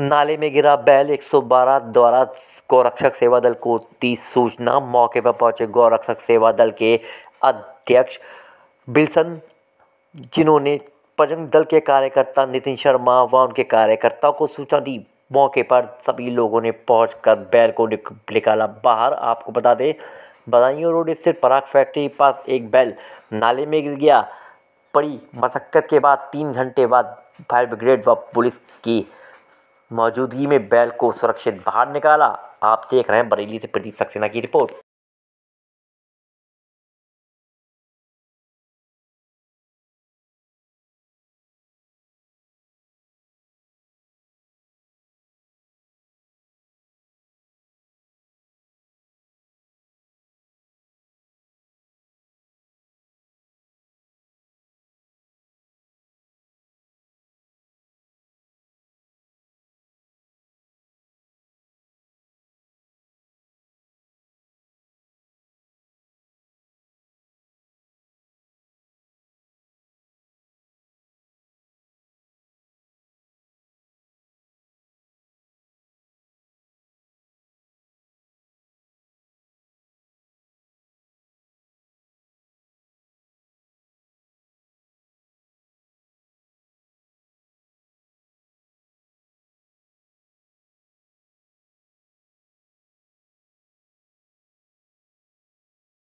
नाले में गिरा बैल 112 द्वारा गौरक्षक सेवा दल को दी सूचना मौके पर पहुंचे गौरक्षक सेवा दल के अध्यक्ष बिल्सन जिन्होंने बजरंग दल के कार्यकर्ता नितिन शर्मा व उनके कार्यकर्ताओं को सूचना दी मौके पर सभी लोगों ने कर बैल को निकाला बाहर आपको बता दें बदायूं रोड स्थित पराग फैक्ट्री के पास एक बैल नाले में गिर गया पड़ी मशक्क़त के बाद तीन घंटे बाद फायर ब्रिगेड व पुलिस की मौजूदगी में बैल को सुरक्षित बाहर निकाला आप देख रहे हैं बरेली से प्रदीप सक्सेना की रिपोर्ट